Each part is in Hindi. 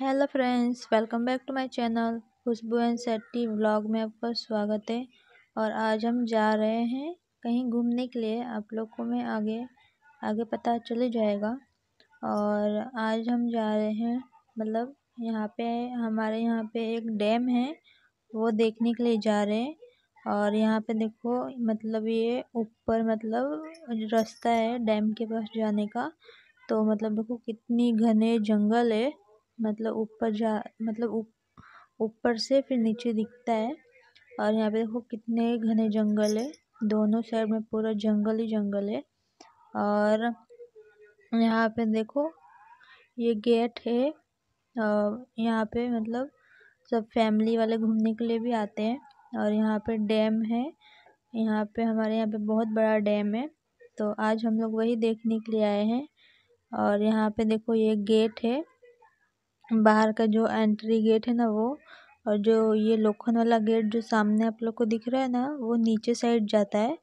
hello friends welcome back to my channel Khushboo and Setty vlog में आपका स्वागत है और आज हम जा रहे हैं कहीं घूमने के लिए आप लोग को मैं आगे आगे पता चले जाएगा और आज हम जा रहे हैं मतलब यहाँ पे हमारे यहाँ पे एक डैम है वो देखने के लिए जा रहे हैं और यहाँ पे देखो मतलब ये ऊपर मतलब रास्ता है डैम के पास जाने का तो मतलब देखो कितनी घने जंगल है मतलब ऊपर जा मतलब ऊपर से फिर नीचे दिखता है और यहाँ पे देखो कितने घने जंगल है दोनों साइड में पूरा जंगल ही जंगल है और यहाँ पे देखो ये गेट है और यहाँ पे मतलब सब फैमिली वाले घूमने के लिए भी आते हैं और यहाँ पे डैम है यहाँ पे हमारे यहाँ पे बहुत बड़ा डैम है तो आज हम लोग वही देखने के लिए आए हैं और यहाँ पे देखो ये गेट है बाहर का जो एंट्री गेट है ना वो और जो ये लोखंड वाला गेट जो सामने आप लोग को दिख रहा है ना वो नीचे साइड जाता है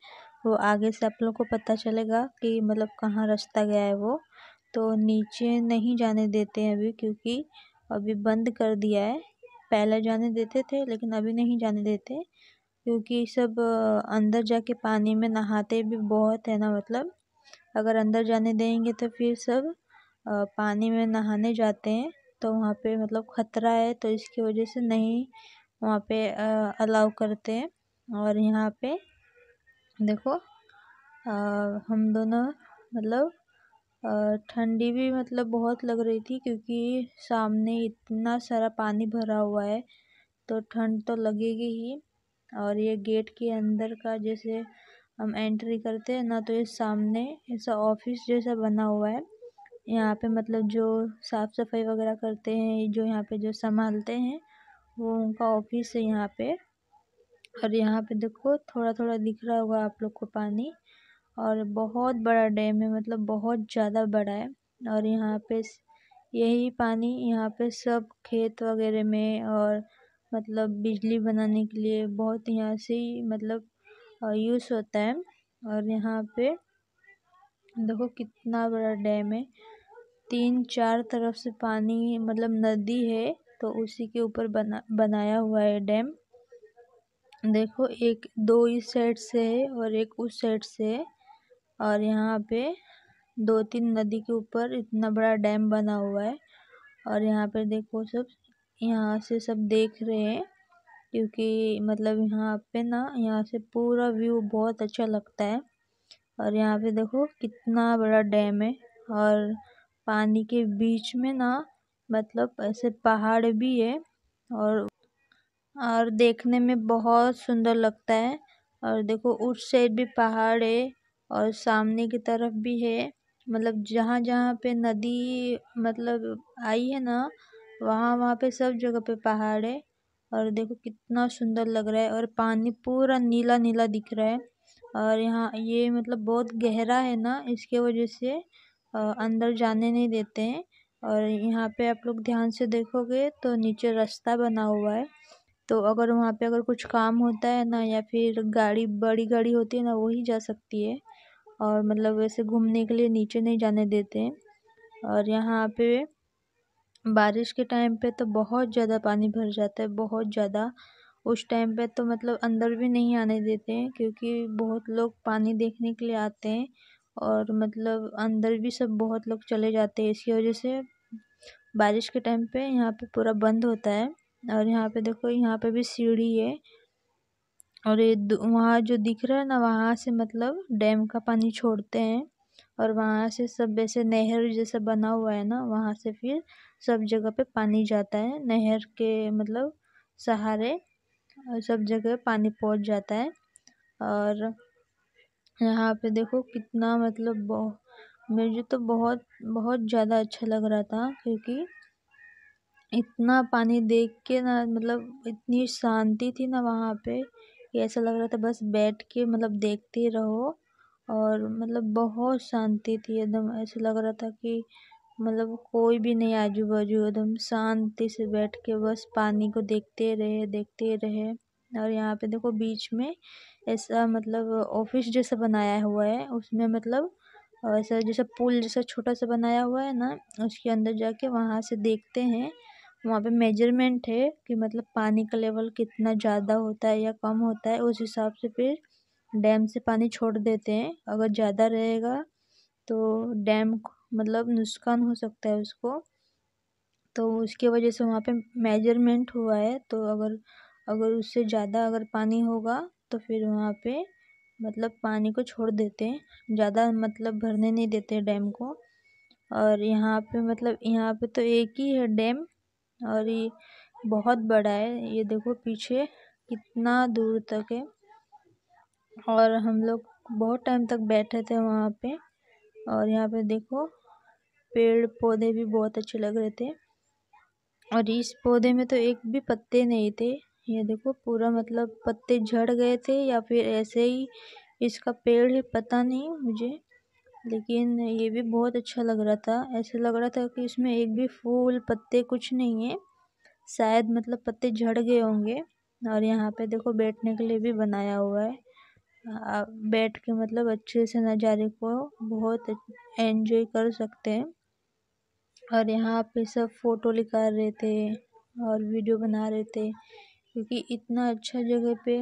वो आगे से आप लोग को पता चलेगा कि मतलब कहाँ रास्ता गया है वो तो नीचे नहीं जाने देते हैं अभी क्योंकि अभी बंद कर दिया है पहले जाने देते थे लेकिन अभी नहीं जाने देते क्योंकि सब अंदर जाके पानी में नहाते भी बहुत है ना मतलब अगर अंदर जाने देंगे तो फिर सब पानी में नहाने जाते हैं तो वहाँ पे मतलब ख़तरा है तो इसकी वजह से नहीं वहाँ पे अलाउ करते हैं और यहाँ पे देखो हम दोनों मतलब ठंडी भी मतलब बहुत लग रही थी क्योंकि सामने इतना सारा पानी भरा हुआ है तो ठंड तो लगेगी ही और ये गेट के अंदर का जैसे हम एंट्री करते हैं ना तो ये सामने ऐसा ऑफिस जैसा बना हुआ है यहाँ पे मतलब जो साफ सफाई वगैरह करते हैं जो यहाँ पे जो संभालते हैं वो उनका ऑफिस है यहाँ पे और यहाँ पे देखो थोड़ा थोड़ा दिख रहा होगा आप लोग को पानी और बहुत बड़ा डैम है मतलब बहुत ज़्यादा बड़ा है और यहाँ पे यही पानी यहाँ पे सब खेत वगैरह में और मतलब बिजली बनाने के लिए बहुत यहाँ से ही मतलब यूज़ होता है और यहाँ पे देखो कितना बड़ा डैम है तीन चार तरफ से पानी मतलब नदी है तो उसी के ऊपर बना बनाया हुआ है डैम देखो एक दो इस साइड से है और एक उस साइड से और यहाँ पे दो तीन नदी के ऊपर इतना बड़ा डैम बना हुआ है और यहाँ पे देखो सब यहाँ से सब देख रहे हैं क्योंकि मतलब यहाँ पे ना यहाँ से पूरा व्यू बहुत अच्छा लगता है और यहाँ पे देखो कितना बड़ा डैम है और पानी के बीच में ना मतलब ऐसे पहाड़ भी है और और देखने में बहुत सुंदर लगता है और देखो उस साइड भी पहाड़ है और सामने की तरफ भी है मतलब जहाँ जहाँ पे नदी मतलब आई है ना वहाँ वहाँ पे सब जगह पे पहाड़ है और देखो कितना सुंदर लग रहा है और पानी पूरा नीला नीला दिख रहा है और यहाँ ये मतलब बहुत गहरा है ना इसके वजह से अंदर जाने नहीं देते हैं और यहाँ पे आप लोग ध्यान से देखोगे तो नीचे रास्ता बना हुआ है तो अगर वहाँ पे अगर कुछ काम होता है ना या फिर गाड़ी बड़ी गाड़ी होती है ना वही जा सकती है और मतलब वैसे घूमने के लिए नीचे नहीं जाने देते हैं और यहाँ पे बारिश के टाइम पे तो बहुत ज़्यादा पानी भर जाता है बहुत ज़्यादा उस टाइम पे तो मतलब अंदर भी नहीं आने देते हैं क्योंकि बहुत लोग पानी देखने के लिए आते हैं और मतलब अंदर भी सब बहुत लोग चले जाते हैं इसकी वजह से बारिश के टाइम पे यहाँ पे पूरा बंद होता है और यहाँ पे देखो यहाँ पे भी सीढ़ी है और ये वहाँ जो दिख रहा है ना वहाँ से मतलब डैम का पानी छोड़ते हैं और वहाँ से सब ऐसे नहर जैसा बना हुआ है ना वहाँ से फिर सब जगह पे पानी जाता है नहर के मतलब सहारे और सब जगह पानी पहुँच जाता है और यहाँ पे देखो कितना मतलब मुझे तो बहुत बहुत ज़्यादा अच्छा लग रहा था क्योंकि इतना पानी देख के ना मतलब इतनी शांति थी ना वहाँ पे कि ऐसा लग रहा था बस बैठ के मतलब देखते रहो और मतलब बहुत शांति थी एकदम ऐसा लग रहा था कि मतलब कोई भी नहीं आजू बाजू एकदम शांति से बैठ के बस पानी को देखते रहे देखते रहे और यहाँ पे देखो बीच में ऐसा मतलब ऑफिस जैसा बनाया हुआ है उसमें मतलब ऐसा जैसा पुल जैसा छोटा सा बनाया हुआ है ना उसके अंदर जाके वहाँ से देखते हैं वहाँ पे मेजरमेंट है कि मतलब पानी का लेवल कितना ज़्यादा होता है या कम होता है उस हिसाब से फिर डैम से पानी छोड़ देते हैं अगर ज़्यादा रहेगा तो डैम मतलब नुकसान हो सकता है उसको तो उसके वजह से वहाँ पे मेजरमेंट हुआ है तो अगर अगर उससे ज़्यादा अगर पानी होगा तो फिर वहाँ पर मतलब पानी को छोड़ देते हैं ज़्यादा मतलब भरने नहीं देते डैम को और यहाँ पर मतलब यहाँ पर तो एक ही है डैम और ये बहुत बड़ा है ये देखो पीछे कितना दूर तक है और हम लोग बहुत टाइम तक बैठे थे वहाँ पे और यहाँ पे देखो पेड़ पौधे भी बहुत अच्छे लग रहे थे और इस पौधे में तो एक भी पत्ते नहीं थे ये देखो पूरा मतलब पत्ते झड़ गए थे या फिर ऐसे ही इसका पेड़ है पता नहीं मुझे लेकिन ये भी बहुत अच्छा लग रहा था ऐसे लग रहा था कि इसमें एक भी फूल पत्ते कुछ नहीं है शायद मतलब पत्ते झड़ गए होंगे और यहाँ पे देखो बैठने के लिए भी बनाया हुआ है बैठ के मतलब अच्छे से नज़ारे को बहुत एंजॉय कर सकते हैं और यहाँ पे सब फ़ोटो निकाल रहे थे और वीडियो बना रहे थे क्योंकि इतना अच्छा जगह पे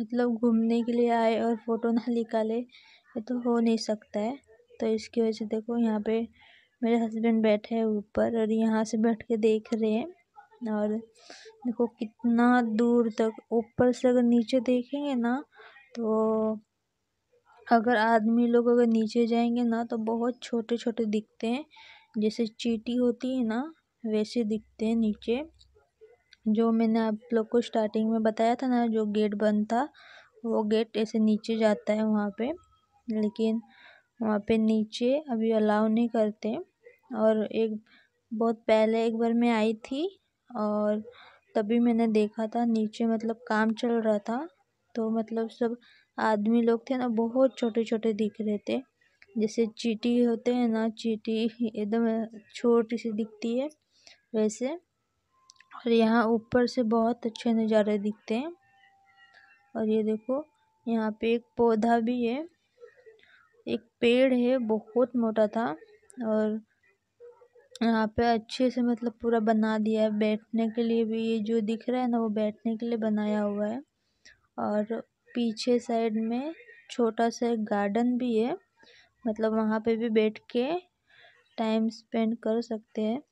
मतलब घूमने के लिए आए और फ़ोटो ना निकाले ये तो हो नहीं सकता है तो इसकी वजह से देखो यहाँ पे मेरे हस्बैंड बैठे हैं ऊपर और यहाँ से बैठ के देख रहे हैं और देखो कितना दूर तक ऊपर से अगर नीचे देखेंगे ना तो अगर आदमी लोग अगर नीचे जाएंगे ना तो बहुत छोटे छोटे दिखते हैं जैसे चीटी होती है ना वैसे दिखते हैं नीचे जो मैंने आप लोग को स्टार्टिंग में बताया था ना जो गेट बंद था वो गेट ऐसे नीचे जाता है वहाँ पे लेकिन वहाँ पे नीचे अभी अलाउ नहीं करते और एक बहुत पहले एक बार मैं आई थी और तभी मैंने देखा था नीचे मतलब काम चल रहा था तो मतलब सब आदमी लोग थे ना बहुत छोटे छोटे दिख रहे थे जैसे चीटी होते हैं ना चीटी एकदम छोटी सी दिखती है वैसे और यहाँ ऊपर से बहुत अच्छे नज़ारे दिखते हैं और ये देखो यहाँ पे एक पौधा भी है एक पेड़ है बहुत मोटा था और यहाँ पे अच्छे से मतलब पूरा बना दिया है बैठने के लिए भी ये जो दिख रहा है ना वो बैठने के लिए बनाया हुआ है और पीछे साइड में छोटा सा एक गार्डन भी है मतलब वहाँ पे भी बैठ के टाइम स्पेंड कर सकते हैं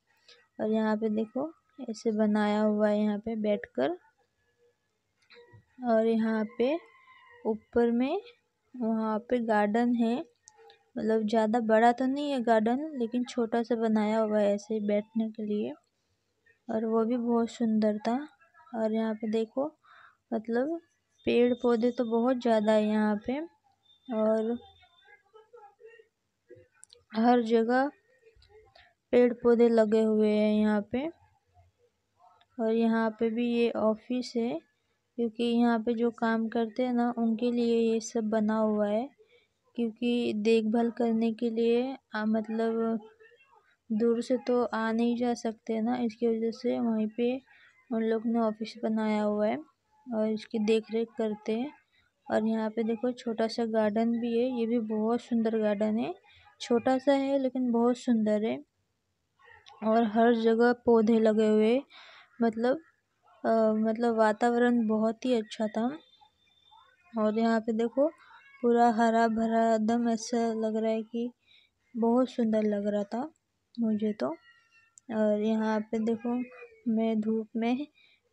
और यहाँ पे देखो ऐसे बनाया हुआ है यहाँ पे बैठकर और यहाँ पे ऊपर में वहाँ पे गार्डन है मतलब ज्यादा बड़ा तो नहीं है गार्डन लेकिन छोटा सा बनाया हुआ है ऐसे बैठने के लिए और वो भी बहुत सुंदर था और यहाँ पे देखो मतलब पेड़ पौधे तो बहुत ज़्यादा है यहाँ पे और हर जगह पेड़ पौधे लगे हुए हैं यहाँ पे और यहाँ पे भी ये ऑफिस है क्योंकि यहाँ पे जो काम करते हैं ना उनके लिए ये सब बना हुआ है क्योंकि देखभाल करने के लिए आ, मतलब दूर से तो आ नहीं जा सकते ना इसकी वजह से वहीं पे उन लोग ने ऑफिस बनाया हुआ है और इसकी देख रेख करते हैं और यहाँ पे देखो छोटा सा गार्डन भी है ये भी बहुत सुंदर गार्डन है छोटा सा है लेकिन बहुत सुंदर है और हर जगह पौधे लगे हुए मतलब मतलब वातावरण बहुत ही अच्छा था और यहाँ पे देखो पूरा हरा भरा एकदम ऐसा लग रहा है कि बहुत सुंदर लग रहा था मुझे तो और यहाँ पे देखो मैं धूप में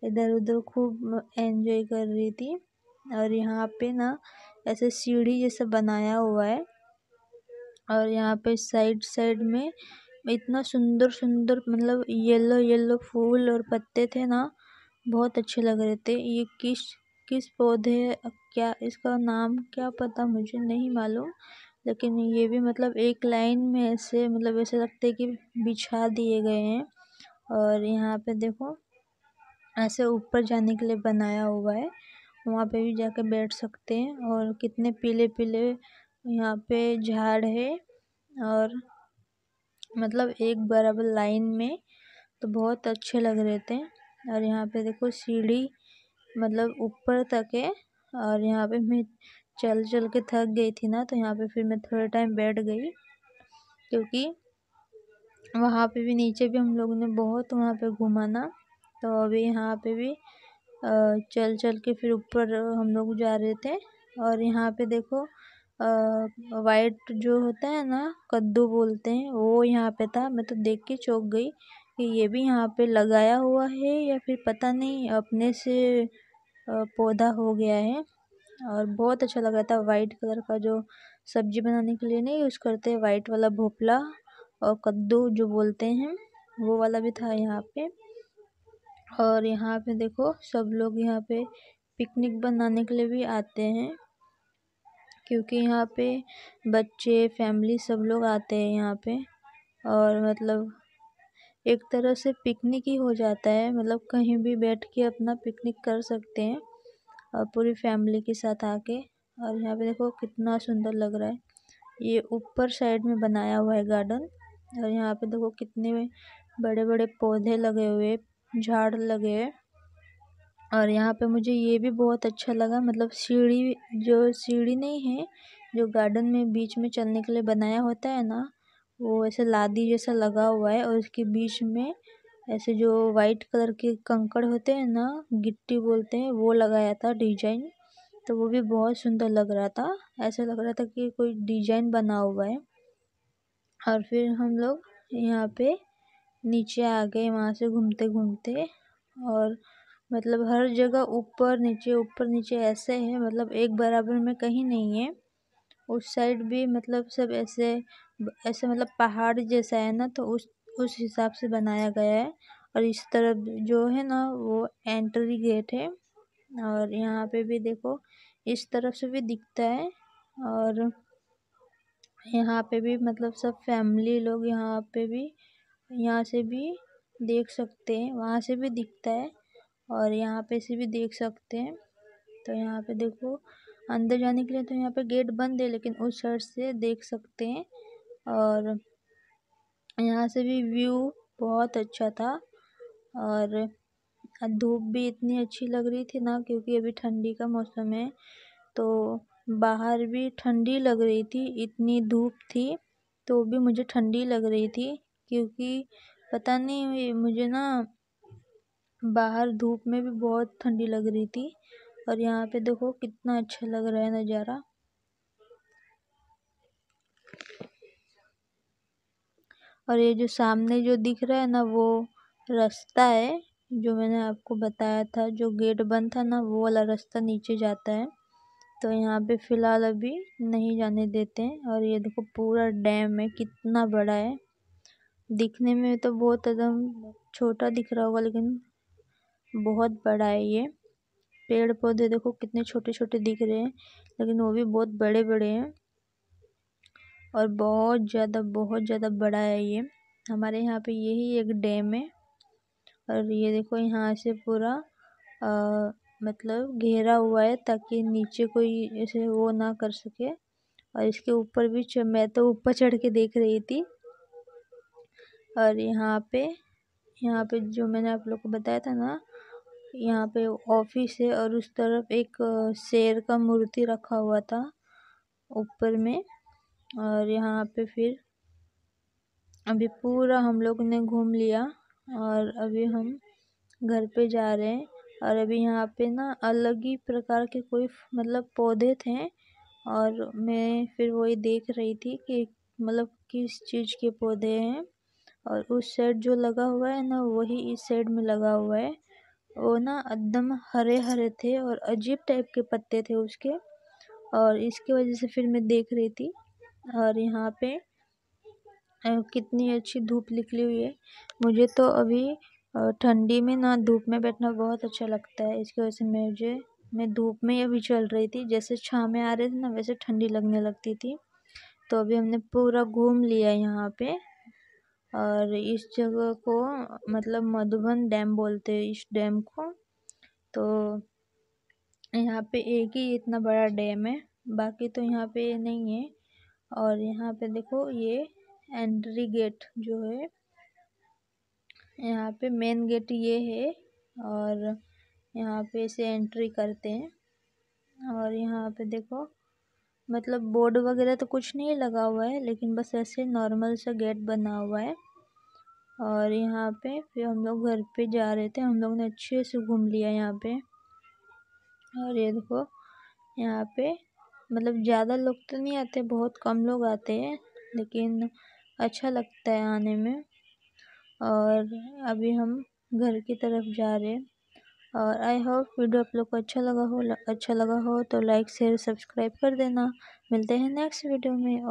इधर उधर खूब एंजॉय कर रही थी और यहाँ पे ना ऐसे सीढ़ी जैसे बनाया हुआ है और यहाँ पे साइड साइड में इतना सुंदर सुंदर मतलब येलो येलो फूल और पत्ते थे ना बहुत अच्छे लग रहे थे ये किस किस पौधे क्या इसका नाम क्या पता मुझे नहीं मालूम लेकिन ये भी मतलब एक लाइन में ऐसे मतलब ऐसे लगते कि बिछा दिए गए हैं और यहाँ पे देखो ऐसे ऊपर जाने के लिए बनाया हुआ है वहाँ पे भी जाके बैठ सकते हैं और कितने पीले पीले यहाँ पे झाड़ है और मतलब एक बराबर लाइन में तो बहुत अच्छे लग रहे थे और यहाँ पे देखो सीढ़ी मतलब ऊपर तक है और यहाँ पे मैं चल चल के थक गई थी ना तो यहाँ पे फिर मैं थोड़े टाइम बैठ गई क्योंकि वहाँ पे भी नीचे भी हम लोगों ने बहुत वहाँ पे घूमा ना तो अभी यहाँ पे भी चल चल के फिर ऊपर हम लोग जा रहे थे और यहाँ पे देखो वाइट जो होता है ना कद्दू बोलते हैं वो यहाँ पे था मैं तो देख के चौंक गई कि ये भी यहाँ पे लगाया हुआ है या फिर पता नहीं अपने से पौधा हो गया है और बहुत अच्छा लग रहा था वाइट कलर का जो सब्जी बनाने के लिए नहीं यूज़ करते वाइट वाला भोपला और कद्दू जो बोलते हैं वो वाला भी था यहाँ पे और यहाँ पे देखो सब लोग यहाँ पे पिकनिक बनाने के लिए भी आते हैं क्योंकि यहाँ पे बच्चे फैमिली सब लोग आते हैं यहाँ पे और मतलब एक तरह से पिकनिक ही हो जाता है मतलब कहीं भी बैठ के अपना पिकनिक कर सकते हैं और पूरी फैमिली के साथ आके और यहाँ पे देखो कितना सुंदर लग रहा है ये ऊपर साइड में बनाया हुआ है गार्डन और यहाँ पे देखो कितने बड़े बड़े पौधे लगे हुए झाड़ लगे हैं और यहाँ पे मुझे ये भी बहुत अच्छा लगा मतलब सीढ़ी जो सीढ़ी नहीं है जो गार्डन में बीच में चलने के लिए बनाया होता है ना वो ऐसे लादी जैसा लगा हुआ है और उसके बीच में ऐसे जो वाइट कलर के कंकड़ होते हैं ना गिट्टी बोलते हैं वो लगाया था डिजाइन तो वो भी बहुत सुंदर लग रहा था ऐसा लग रहा था कि कोई डिजाइन बना हुआ है और फिर हम लोग यहाँ पे नीचे आ गए वहाँ से घूमते घूमते और मतलब हर जगह ऊपर नीचे ऊपर नीचे ऐसे है मतलब एक बराबर में कहीं नहीं है उस साइड भी मतलब सब ऐसे ऐसे मतलब पहाड़ जैसा है ना तो उस उस हिसाब से बनाया गया है और इस तरफ जो है ना वो एंट्री गेट है और यहाँ पे भी देखो इस तरफ से भी दिखता है और यहाँ पे भी मतलब सब फैमिली लोग यहाँ पे भी यहाँ से भी देख सकते हैं वहाँ से भी दिखता है और यहाँ पे से भी देख सकते हैं तो यहाँ पे देखो अंदर जाने के लिए तो यहाँ पे गेट बंद है लेकिन उस साइड से देख सकते हैं और यहाँ से भी व्यू बहुत अच्छा था और धूप भी इतनी अच्छी लग रही थी ना क्योंकि अभी ठंडी का मौसम है तो बाहर भी ठंडी लग रही थी इतनी धूप थी तो भी मुझे ठंडी लग रही थी क्योंकि पता नहीं मुझे ना बाहर धूप में भी बहुत ठंडी लग रही थी और यहाँ पे देखो कितना अच्छा लग रहा है नज़ारा और ये जो सामने जो दिख रहा है ना वो रास्ता है जो मैंने आपको बताया था जो गेट बंद था ना वो वाला रास्ता नीचे जाता है तो यहाँ पे फ़िलहाल अभी नहीं जाने देते हैं और ये देखो पूरा डैम है कितना बड़ा है दिखने में तो बहुत एकदम छोटा दिख रहा होगा लेकिन बहुत बड़ा है ये पेड़ पौधे देखो कितने छोटे-छोटे दिख रहे हैं लेकिन वो भी बहुत बड़े-बड़े हैं और बहुत ज्यादा बहुत ज्यादा बड़ा है ये हमारे यहाँ पे यही एक डैम है और ये देखो यहाँ से पूरा मतलब घेरा हुआ है ताकि नीचे कोई ऐसे वो ना कर सके और इसके ऊपर भी मैं तो ऊपर चढ़ के देख रही थी और यहाँ पे यहाँ पे जो मैंने आप लोग को बताया था ना यहाँ पे ऑफिस है और उस तरफ एक शेर का मूर्ति रखा हुआ था ऊपर में और यहाँ पे फिर अभी पूरा हम लोग ने घूम लिया और अभी हम घर पे जा रहे हैं और अभी यहाँ पे ना अलग ही प्रकार के कोई मतलब पौधे थे और मैं फिर वही देख रही थी कि मतलब किस चीज़ के पौधे हैं और उस साइड जो लगा हुआ है ना वही इस साइड में लगा हुआ है वो ना एकदम हरे हरे थे और अजीब टाइप के पत्ते थे उसके और इसकी वजह से फिर मैं देख रही थी और यहाँ पे कितनी अच्छी धूप निकली हुई है मुझे तो अभी ठंडी में ना धूप में बैठना बहुत अच्छा लगता है इसकी वजह से मुझे मैं धूप में अभी चल रही थी जैसे छाँ में आ रहे थे ना वैसे ठंडी लगने लगती थी तो अभी हमने पूरा घूम लिया यहाँ पे और इस जगह को मतलब मधुबन डैम बोलते हैं इस डैम को तो यहाँ पे एक ही इतना बड़ा डैम है बाकी तो यहाँ पे नहीं है और यहाँ पे देखो ये एंट्री गेट जो है यहाँ पे मेन गेट ये है और यहाँ पे इसे एंट्री करते हैं और यहाँ पे देखो मतलब बोर्ड वगैरह तो कुछ नहीं लगा हुआ है लेकिन बस ऐसे नॉर्मल सा गेट बना हुआ है और यहाँ पे फिर हम लोग घर पे जा रहे थे हम लोग ने अच्छे से घूम लिया यहाँ पे और ये देखो यहाँ पे मतलब ज़्यादा लोग तो नहीं आते बहुत कम लोग आते हैं लेकिन अच्छा लगता है आने में और अभी हम घर की तरफ जा रहे हैं और आई होप वीडियो आप लोग को अच्छा लगा हो अच्छा लगा हो तो लाइक शेयर सब्सक्राइब कर देना मिलते हैं नेक्स्ट वीडियो में और